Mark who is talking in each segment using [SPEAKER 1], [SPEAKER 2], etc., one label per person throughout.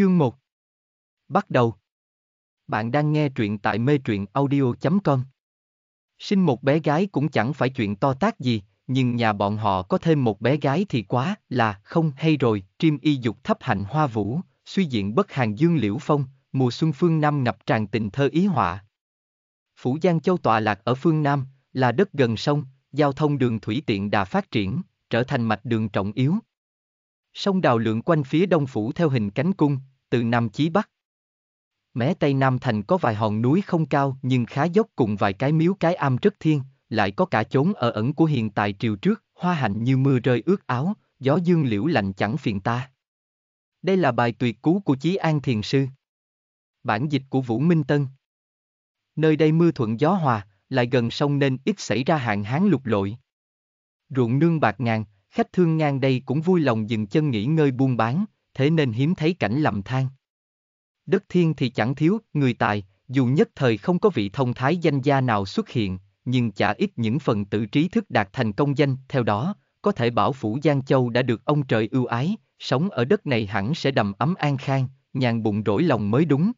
[SPEAKER 1] Chương 1 Bắt đầu Bạn đang nghe truyện tại mê truyện audio.com Sinh một bé gái cũng chẳng phải chuyện to tác gì, nhưng nhà bọn họ có thêm một bé gái thì quá là không hay rồi, Trim y dục thấp hạnh hoa vũ, suy diện bất hàng dương liễu phong, mùa xuân phương Nam ngập tràn tình thơ ý họa. Phủ Giang Châu tọa lạc ở phương Nam, là đất gần sông, giao thông đường thủy tiện đà phát triển, trở thành mạch đường trọng yếu. Sông đào lượng quanh phía đông phủ theo hình cánh cung, từ Nam chí Bắc. Mé Tây Nam Thành có vài hòn núi không cao nhưng khá dốc cùng vài cái miếu cái am rất thiên, lại có cả chốn ở ẩn của hiện tại triều trước, hoa hạnh như mưa rơi ướt áo, gió dương liễu lạnh chẳng phiền ta. Đây là bài tuyệt cú của Chí An Thiền Sư. Bản dịch của Vũ Minh Tân. Nơi đây mưa thuận gió hòa, lại gần sông nên ít xảy ra hạn hán lục lội. Ruộng nương bạc ngàn, khách thương ngang đây cũng vui lòng dừng chân nghỉ ngơi buôn bán, thế nên hiếm thấy cảnh lầm than. Đất thiên thì chẳng thiếu, người tài, dù nhất thời không có vị thông thái danh gia nào xuất hiện, nhưng chả ít những phần tử trí thức đạt thành công danh, theo đó, có thể bảo phủ Giang Châu đã được ông trời ưu ái, sống ở đất này hẳn sẽ đầm ấm an khang, nhàn bụng rỗi lòng mới đúng.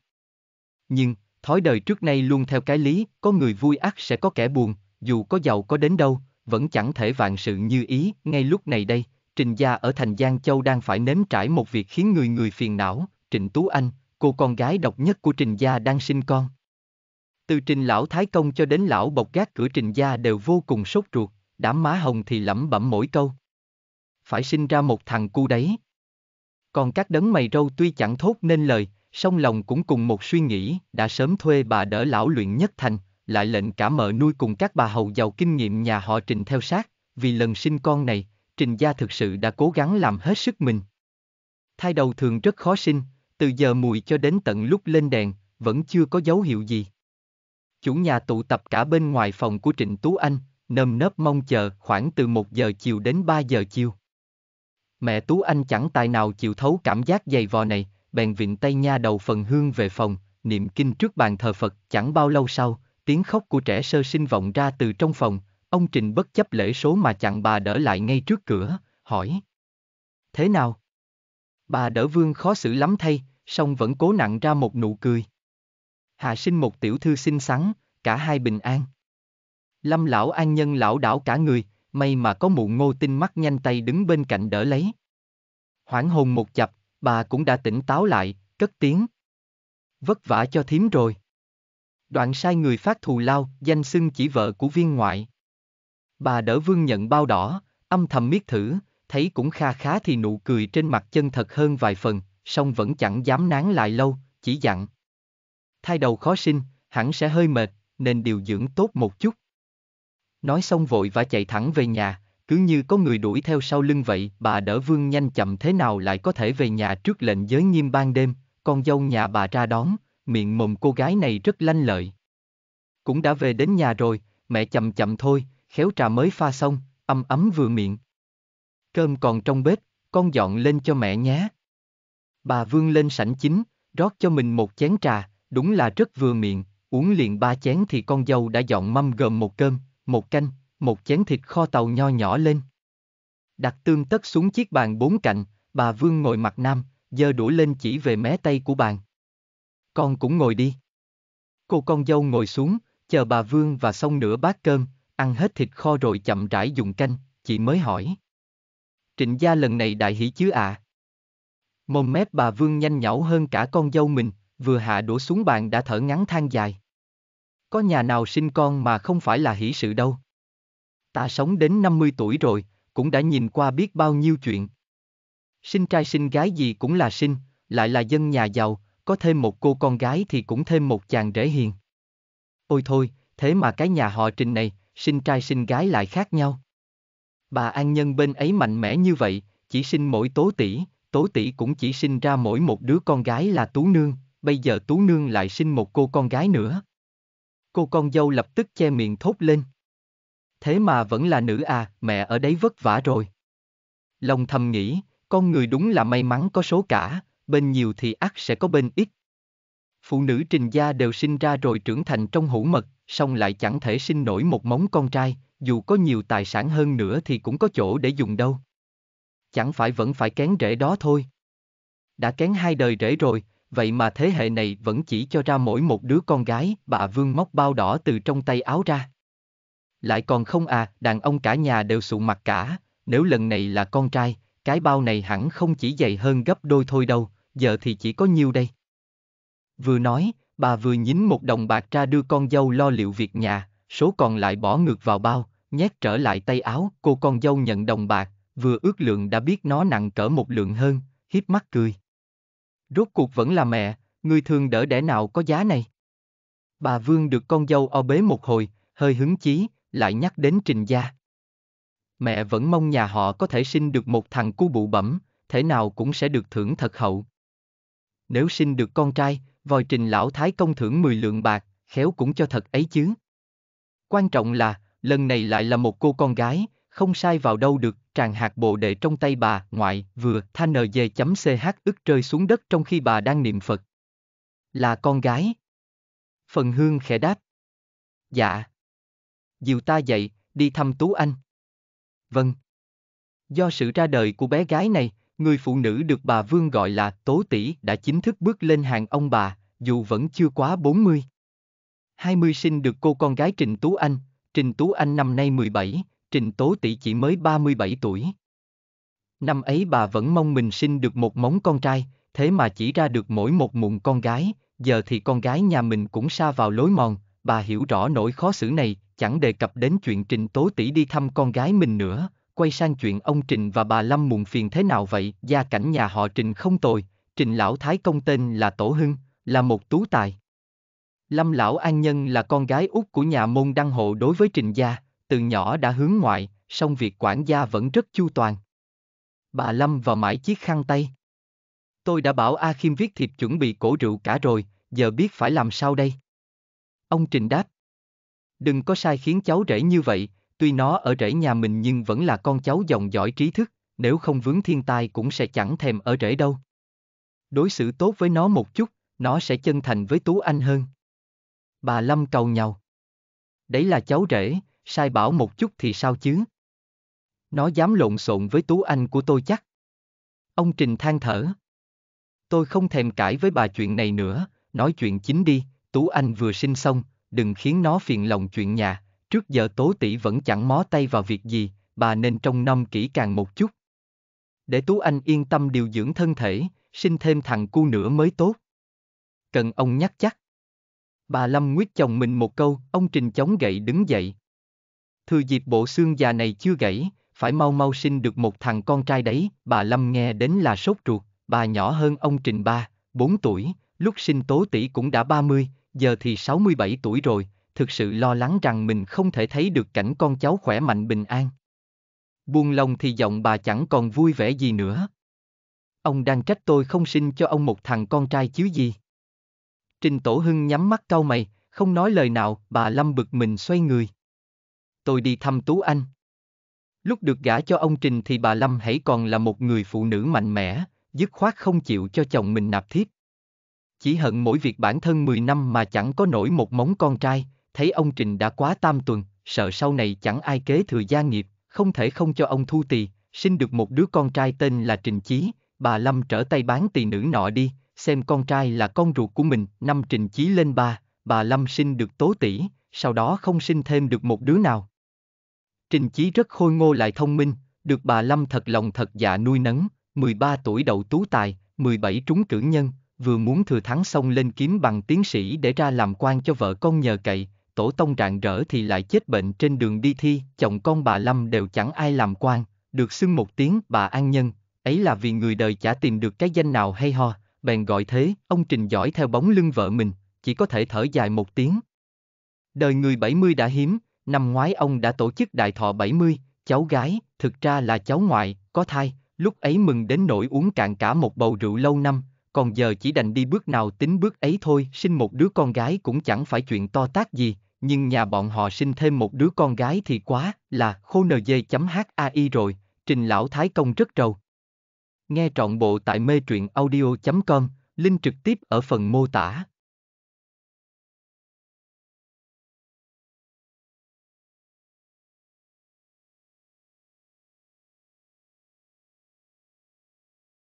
[SPEAKER 1] Nhưng, thói đời trước nay luôn theo cái lý, có người vui ác sẽ có kẻ buồn, dù có giàu có đến đâu, vẫn chẳng thể vạn sự như ý, ngay lúc này đây, Trình gia ở thành Giang Châu đang phải nếm trải một việc khiến người người phiền não, Trịnh Tú Anh, cô con gái độc nhất của Trình gia đang sinh con. Từ Trình lão Thái Công cho đến lão bọc gác cửa Trình gia đều vô cùng sốt ruột, đám má hồng thì lẩm bẩm mỗi câu. Phải sinh ra một thằng cu đấy. Còn các đấng mày râu tuy chẳng thốt nên lời, song lòng cũng cùng một suy nghĩ, đã sớm thuê bà đỡ lão luyện nhất thành, lại lệnh cả mợ nuôi cùng các bà hầu giàu kinh nghiệm nhà họ Trình theo sát, vì lần sinh con này, Trình gia thực sự đã cố gắng làm hết sức mình. Thai đầu thường rất khó sinh, từ giờ mùi cho đến tận lúc lên đèn, vẫn chưa có dấu hiệu gì. Chủ nhà tụ tập cả bên ngoài phòng của Trịnh Tú Anh, nơm nớp mong chờ khoảng từ 1 giờ chiều đến 3 giờ chiều. Mẹ Tú Anh chẳng tài nào chịu thấu cảm giác dày vò này, bèn vịn tay nha đầu phần hương về phòng, niệm kinh trước bàn thờ Phật chẳng bao lâu sau, tiếng khóc của trẻ sơ sinh vọng ra từ trong phòng, Ông Trình bất chấp lễ số mà chặn bà đỡ lại ngay trước cửa, hỏi. Thế nào? Bà đỡ vương khó xử lắm thay, song vẫn cố nặng ra một nụ cười. Hạ sinh một tiểu thư xinh xắn, cả hai bình an. Lâm lão an nhân lão đảo cả người, may mà có mụ ngô tinh mắt nhanh tay đứng bên cạnh đỡ lấy. Hoảng hồn một chập, bà cũng đã tỉnh táo lại, cất tiếng. Vất vả cho thím rồi. Đoạn sai người phát thù lao, danh xưng chỉ vợ của viên ngoại, Bà đỡ vương nhận bao đỏ, âm thầm miết thử, thấy cũng kha khá thì nụ cười trên mặt chân thật hơn vài phần, song vẫn chẳng dám nán lại lâu, chỉ dặn. thay đầu khó sinh, hẳn sẽ hơi mệt, nên điều dưỡng tốt một chút. Nói xong vội và chạy thẳng về nhà, cứ như có người đuổi theo sau lưng vậy, bà đỡ vương nhanh chậm thế nào lại có thể về nhà trước lệnh giới nghiêm ban đêm, con dâu nhà bà ra đón, miệng mồm cô gái này rất lanh lợi. Cũng đã về đến nhà rồi, mẹ chậm chậm thôi, khéo trà mới pha xong, ấm ấm vừa miệng. Cơm còn trong bếp, con dọn lên cho mẹ nhé. Bà vương lên sảnh chính, rót cho mình một chén trà, đúng là rất vừa miệng, uống liền ba chén thì con dâu đã dọn mâm gồm một cơm, một canh, một chén thịt kho tàu nho nhỏ lên. Đặt tương tất xuống chiếc bàn bốn cạnh, bà Vương ngồi mặt nam, giơ đũa lên chỉ về mé tay của bàn. Con cũng ngồi đi. Cô con dâu ngồi xuống, chờ bà Vương và xong nửa bát cơm, Ăn hết thịt kho rồi chậm rãi dùng canh, chị mới hỏi. Trịnh gia lần này đại hỷ chứ ạ? À? Mồm mép bà Vương nhanh nhảu hơn cả con dâu mình, vừa hạ đổ xuống bàn đã thở ngắn than dài. Có nhà nào sinh con mà không phải là hỷ sự đâu. Ta sống đến 50 tuổi rồi, cũng đã nhìn qua biết bao nhiêu chuyện. Sinh trai sinh gái gì cũng là sinh, lại là dân nhà giàu, có thêm một cô con gái thì cũng thêm một chàng rể hiền. Ôi thôi, thế mà cái nhà họ trình này, sinh trai sinh gái lại khác nhau. Bà An Nhân bên ấy mạnh mẽ như vậy, chỉ sinh mỗi tố tỷ, tố tỷ cũng chỉ sinh ra mỗi một đứa con gái là Tú Nương, bây giờ Tú Nương lại sinh một cô con gái nữa. Cô con dâu lập tức che miệng thốt lên. Thế mà vẫn là nữ à, mẹ ở đấy vất vả rồi. Lòng thầm nghĩ, con người đúng là may mắn có số cả, bên nhiều thì ắt sẽ có bên ít. Phụ nữ trình gia đều sinh ra rồi trưởng thành trong hữu mật, song lại chẳng thể sinh nổi một móng con trai, dù có nhiều tài sản hơn nữa thì cũng có chỗ để dùng đâu. Chẳng phải vẫn phải kén rễ đó thôi. Đã kén hai đời rễ rồi, vậy mà thế hệ này vẫn chỉ cho ra mỗi một đứa con gái, bà Vương móc bao đỏ từ trong tay áo ra. Lại còn không à, đàn ông cả nhà đều sụ mặt cả, nếu lần này là con trai, cái bao này hẳn không chỉ dày hơn gấp đôi thôi đâu, giờ thì chỉ có nhiêu đây. Vừa nói, bà vừa nhín một đồng bạc ra đưa con dâu lo liệu việc nhà, số còn lại bỏ ngược vào bao, nhét trở lại tay áo, cô con dâu nhận đồng bạc, vừa ước lượng đã biết nó nặng cỡ một lượng hơn, hiếp mắt cười. Rốt cuộc vẫn là mẹ, người thường đỡ đẻ nào có giá này. Bà Vương được con dâu o bế một hồi, hơi hứng chí, lại nhắc đến trình gia. Mẹ vẫn mong nhà họ có thể sinh được một thằng cu bụ bẩm, thể nào cũng sẽ được thưởng thật hậu. Nếu sinh được con trai, vòi trình lão thái công thưởng 10 lượng bạc, khéo cũng cho thật ấy chứ. Quan trọng là, lần này lại là một cô con gái, không sai vào đâu được, tràng hạt bộ đệ trong tay bà, ngoại, vừa, tha nj.ch ức rơi xuống đất trong khi bà đang niệm Phật. Là con gái. Phần hương khẽ đáp. Dạ. Dìu ta dậy, đi thăm Tú Anh. Vâng. Do sự ra đời của bé gái này, người phụ nữ được bà Vương gọi là Tố Tỷ đã chính thức bước lên hàng ông bà, dù vẫn chưa quá 40. 20 sinh được cô con gái Trình Tú Anh, Trình Tú Anh năm nay 17, Trình Tố Tỷ chỉ mới 37 tuổi. Năm ấy bà vẫn mong mình sinh được một móng con trai, thế mà chỉ ra được mỗi một mụn con gái, giờ thì con gái nhà mình cũng xa vào lối mòn, bà hiểu rõ nỗi khó xử này, chẳng đề cập đến chuyện Trình Tố Tỷ đi thăm con gái mình nữa, quay sang chuyện ông Trịnh và bà Lâm muộn phiền thế nào vậy, gia cảnh nhà họ Trịnh không tồi, Trịnh lão thái công tên là Tổ Hưng, là một tú tài. Lâm lão an nhân là con gái út của nhà môn đăng hộ đối với Trịnh gia, từ nhỏ đã hướng ngoại, song việc quản gia vẫn rất chu toàn. Bà Lâm vào mãi chiếc khăn tay. Tôi đã bảo A Khiêm viết thiệp chuẩn bị cổ rượu cả rồi, giờ biết phải làm sao đây? Ông Trình đáp. Đừng có sai khiến cháu rể như vậy, Tuy nó ở rễ nhà mình nhưng vẫn là con cháu dòng dõi trí thức, nếu không vướng thiên tai cũng sẽ chẳng thèm ở rễ đâu. Đối xử tốt với nó một chút, nó sẽ chân thành với Tú Anh hơn. Bà Lâm cầu nhau. Đấy là cháu rể, sai bảo một chút thì sao chứ? Nó dám lộn xộn với Tú Anh của tôi chắc. Ông Trình than thở. Tôi không thèm cãi với bà chuyện này nữa, nói chuyện chính đi, Tú Anh vừa sinh xong, đừng khiến nó phiền lòng chuyện nhà, Trước giờ tố tỷ vẫn chẳng mó tay vào việc gì, bà nên trông nom kỹ càng một chút. Để Tú Anh yên tâm điều dưỡng thân thể, sinh thêm thằng cu nữa mới tốt. Cần ông nhắc chắc. Bà Lâm nguyết chồng mình một câu, ông Trình chống gậy đứng dậy. Thừa dịp bộ xương già này chưa gãy, phải mau mau sinh được một thằng con trai đấy, bà Lâm nghe đến là sốt ruột, bà nhỏ hơn ông Trình ba, bốn tuổi, lúc sinh tố tỷ cũng đã ba mươi, giờ thì sáu mươi bảy tuổi rồi, thực sự lo lắng rằng mình không thể thấy được cảnh con cháu khỏe mạnh bình an. Buồn lòng thì giọng bà chẳng còn vui vẻ gì nữa. Ông đang trách tôi không sinh cho ông một thằng con trai chứ gì. Trình Tổ Hưng nhắm mắt cau mày, không nói lời nào, bà Lâm bực mình xoay người. Tôi đi thăm Tú Anh. Lúc được gả cho ông Trình thì bà Lâm hãy còn là một người phụ nữ mạnh mẽ, dứt khoát không chịu cho chồng mình nạp thiếp. Chỉ hận mỗi việc bản thân 10 năm mà chẳng có nổi một móng con trai, thấy ông Trình đã quá tam tuần, sợ sau này chẳng ai kế thừa gia nghiệp, không thể không cho ông thu tỳ, sinh được một đứa con trai tên là Trình Chí, bà Lâm trở tay bán tỳ nữ nọ đi, xem con trai là con ruột của mình, năm Trình Chí lên ba, bà Lâm sinh được tố tỷ, sau đó không sinh thêm được một đứa nào. Trình Chí rất khôi ngô lại thông minh, được bà Lâm thật lòng thật dạ nuôi nấng, 13 tuổi đậu tú tài, 17 trúng cử nhân, vừa muốn thừa thắng xông lên kiếm bằng tiến sĩ để ra làm quan cho vợ con nhờ cậy, tổ tông rạng rỡ thì lại chết bệnh trên đường đi thi, chồng con bà Lâm đều chẳng ai làm quan, được xưng một tiếng bà An Nhân, ấy là vì người đời chả tìm được cái danh nào hay ho, bèn gọi thế, ông Trình giỏi theo bóng lưng vợ mình, chỉ có thể thở dài một tiếng. Đời người 70 đã hiếm, năm ngoái ông đã tổ chức đại thọ 70, cháu gái, thực ra là cháu ngoại, có thai, lúc ấy mừng đến nỗi uống cạn cả một bầu rượu lâu năm, còn giờ chỉ đành đi bước nào tính bước ấy thôi, sinh một đứa con gái cũng chẳng phải chuyện to tác gì, nhưng nhà bọn họ sinh thêm một đứa con gái thì quá là khô nj.hai rồi, trình lão thái công rất trầu. Nghe trọn bộ tại mê truyện audio.com, link trực tiếp ở phần mô tả.